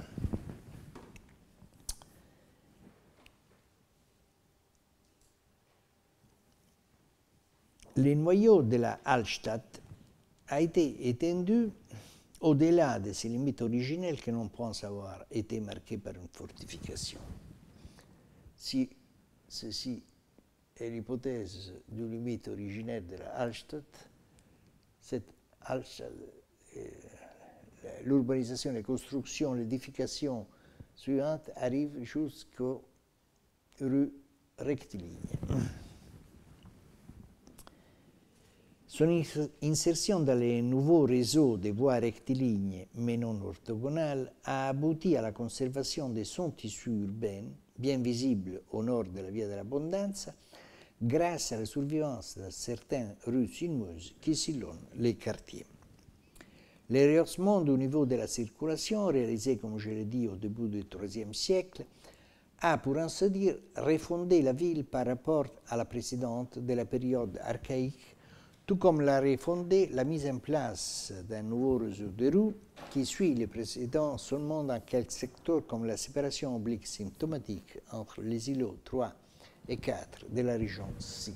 le noyau de la Hallstatt a été étendu au-delà de ses limites originelles que l'on pense avoir été marquées par une fortification. Si ceci est l'hypothèse du limite originaire de la Hallstatt, cette Hallstatt, euh, l'urbanisation, les constructions, l'édification suivante arrive jusqu'aux rues rectilignes. Son insertion dans les nouveaux réseaux de voies rectilignes mais non orthogonales a abouti à la conservation de son tissu urbain, bien visible au nord de la Via de l'Abondance, grâce à la survivance de certaines rues sinueuses qui sillonnent les quartiers. Le rehaussement du niveau de la circulation, réalisé, comme je l'ai dit, au début du IIIe siècle, a, pour ainsi dire, refondé la ville par rapport à la précédente de la période archaïque tout comme l'a fondé, la mise en place d'un nouveau réseau de roues qui suit les précédents seulement dans quelques secteurs comme la séparation oblique symptomatique entre les îlots 3 et 4 de la région 6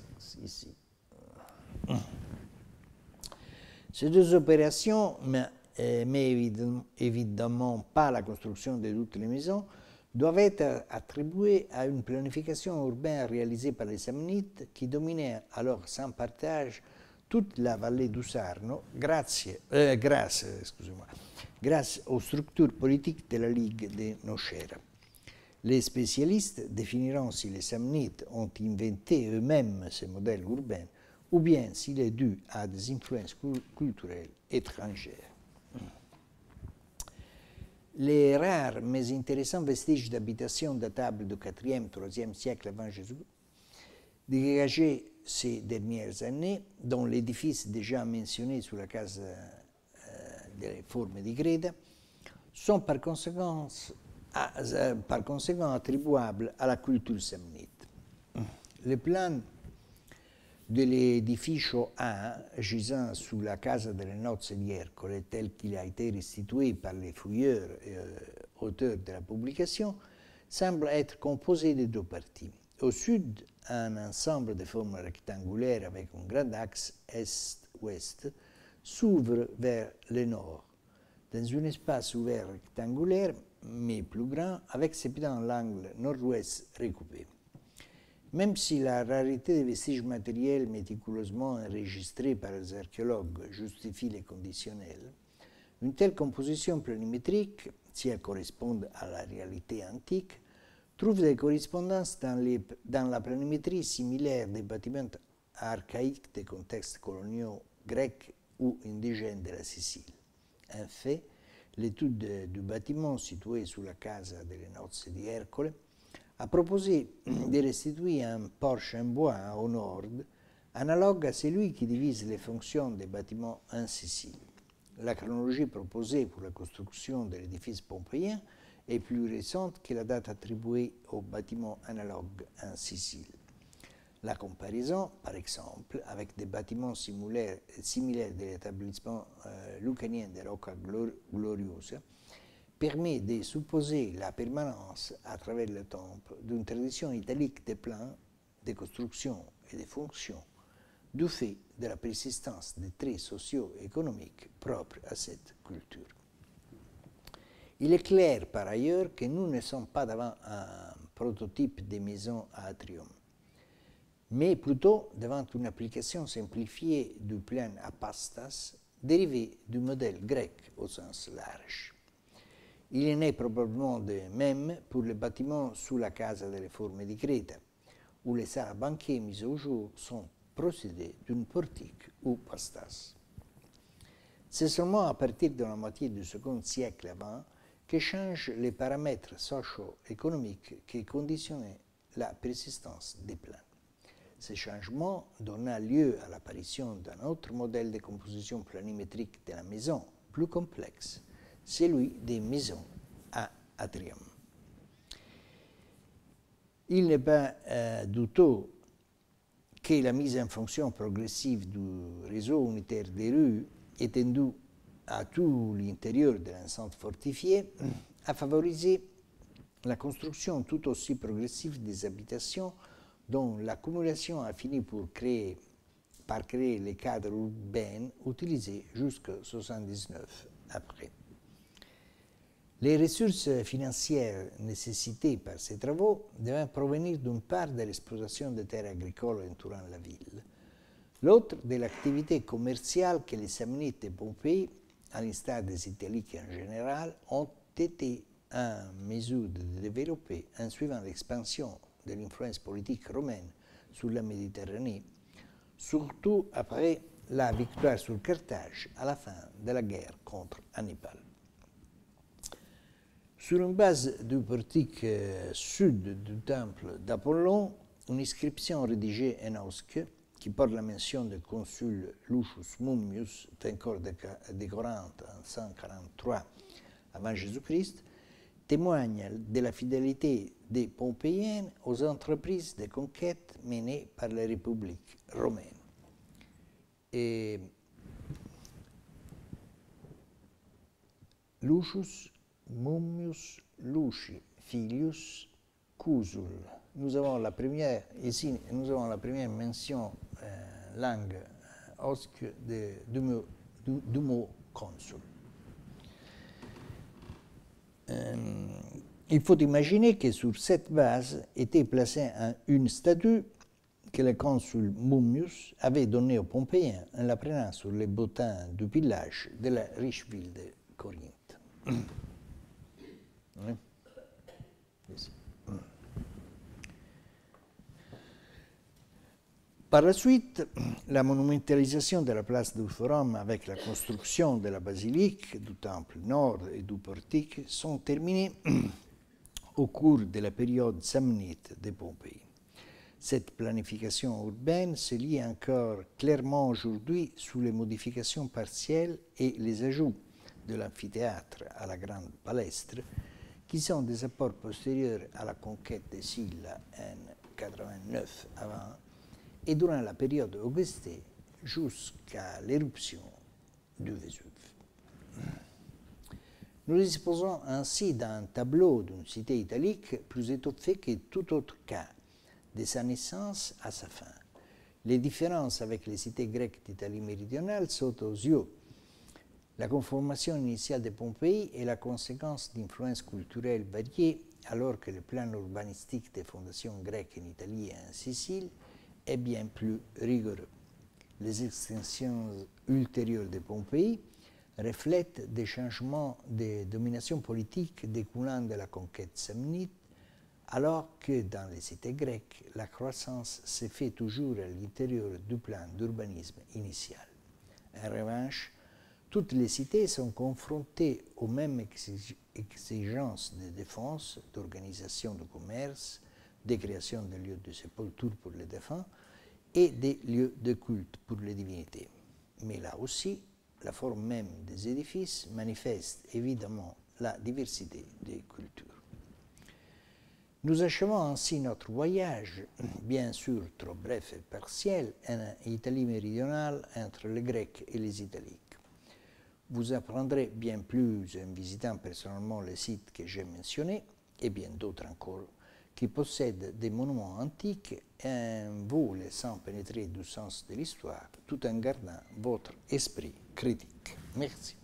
Ces deux opérations, mais, euh, mais évidemment, évidemment pas la construction de toutes les maisons, doivent être attribuées à une planification urbaine réalisée par les Samnites qui dominaient alors sans partage toute la vallée du Sarno grâce eh, aux structures politiques de la Ligue de Nocera. Les spécialistes définiront si les Samnites ont inventé eux-mêmes ce modèle urbain ou bien s'il est dû à des influences culturelles étrangères. Hmm. Les rares mais intéressants vestiges d'habitation datables du 4e, 3e siècle avant Jésus, dégagés ces dernières années, dont l'édifice déjà mentionné sous la case euh, des formes de Grède, sont par conséquent, euh, par conséquent attribuables à la culture samnite. Le plan de l'édifice 1, gisant sous la case des noces di tel qu'il a été restitué par les fouilleurs et euh, auteurs de la publication, semble être composé de deux parties. Au sud, un ensemble de formes rectangulaires avec un grand axe est-ouest s'ouvre vers le nord, dans un espace ouvert rectangulaire mais plus grand avec cependant l'angle nord-ouest recoupé. Même si la rareté des vestiges matériels méticuleusement enregistrés par les archéologues justifie les conditionnels, une telle composition planimétrique, si elle correspond à la réalité antique, Trouve des correspondances dans, la planimétrie similaire des bâtiments archaïques des contextes coloniaux grecs ou indigènes de la Sicile. En fait, l'étude du bâtiment situé sous la Casa delle Nozze di Ercole a proposé de restituer un porche en bois au nord, analogue à celui qui divise les fonctions des bâtiments en Sicile. La chronologie proposée pour la construction de l'édifice pompéien est plus récente que la date attribuée aux bâtiments analogues en Sicile. La comparaison, par exemple, avec des bâtiments similaires, de l'établissement euh, lucanien de Rocca Gloriosa permet de supposer la permanence à travers le temple, d'une tradition italique des plans, des constructions et des fonctions du fait de la persistance des traits socio-économiques propres à cette culture. Il est clair par ailleurs que nous ne sommes pas devant un prototype des maisons à atrium, mais plutôt devant une application simplifiée du plan pastas, dérivé du modèle grec au sens large. Il en est probablement de même pour les bâtiments sous la Casa delle Forme di Creta, où les salles banquiers mises au jour sont procédées d'une portique ou pastas. C'est seulement à partir de la moitié du second siècle avant qui change les paramètres socio-économiques qui conditionnaient la persistance des plans. Ce changement donna lieu à l'apparition d'un autre modèle de composition planimétrique de la maison, plus complexe, celui des maisons à atrium. Il n'est pas euh, douteux que la mise en fonction progressive du réseau unitaire des rues est à tout l'intérieur de l'enceinte fortifiée a favorisé la construction tout aussi progressive des habitations dont l'accumulation a fini pour créer, par créer les cadres urbains utilisés jusqu'en 1979 après. Les ressources financières nécessitées par ces travaux devaient provenir d'une part de l'exploitation des terres agricoles entourant la ville, l'autre de l'activité commerciale que les Samnites et Pompéi à l'instar des italiques en général, ont été en mesure de développer, en suivant l'expansion de l'influence politique romaine sur la Méditerranée, surtout après la victoire sur Carthage à la fin de la guerre contre Hannibal. Sur une base du portique euh, sud du temple d'Apollon, une inscription rédigée en osque qui, porte la mention du consul Lucius Mummius, est encore décorant en 143 avant Jésus-Christ, témoigne de la fidélité des Pompéiens aux entreprises de conquête menées par la République romaine. Et Lucius Mummius Luci Filius Cusul. Nous avons la première, ici, nous avons la première mention euh, langue euh, osque de du Consul. Euh, il faut imaginer que sur cette base était placée un, une statue que le consul Mummius avait donnée aux Pompéens en la prenant sur les bottins du pillage de la riche ville de Corinthe. Par la suite, la monumentalisation de la place du Forum avec la construction de la basilique, du Temple Nord et du portique sont terminées au cours de la période samnite de Pompéi. Cette planification urbaine se lie encore clairement aujourd'hui sous les modifications partielles et les ajouts de l'amphithéâtre à la grande palestre, qui sont des apports postérieurs à la conquête des Silla en 89 avant et durant la période augustée jusqu'à l'éruption du Vésuve. Nous disposons ainsi d'un tableau d'une cité italique plus étoffée que tout autre cas, de sa naissance à sa fin. Les différences avec les cités grecques d'Italie méridionale sautent aux yeux. La conformation initiale de Pompéi est la conséquence d'influences culturelles variées, alors que le plan urbanistique des fondations grecques en Italie et en Sicile est bien plus rigoureux. Les extensions ultérieures de Pompéi reflètent des changements de domination politique découlant de la conquête samnite, alors que dans les cités grecques, la croissance s'est fait toujours à l'intérieur du plan d'urbanisme initial. En revanche, toutes les cités sont confrontées aux mêmes exigences de défense, d'organisation de commerce, de création de lieux de sépulture pour les défunts, et des lieux de culte pour les divinités. Mais là aussi, la forme même des édifices manifeste évidemment la diversité des cultures. Nous achevons ainsi notre voyage, bien sûr trop bref et partiel, en Italie méridionale entre les Grecs et les Italiques. Vous apprendrez bien plus en visitant personnellement les sites que j'ai mentionnés et bien d'autres encore qui possède des monuments antiques un vous sans pénétrer du sens de l'histoire, tout en gardant votre esprit critique. Merci.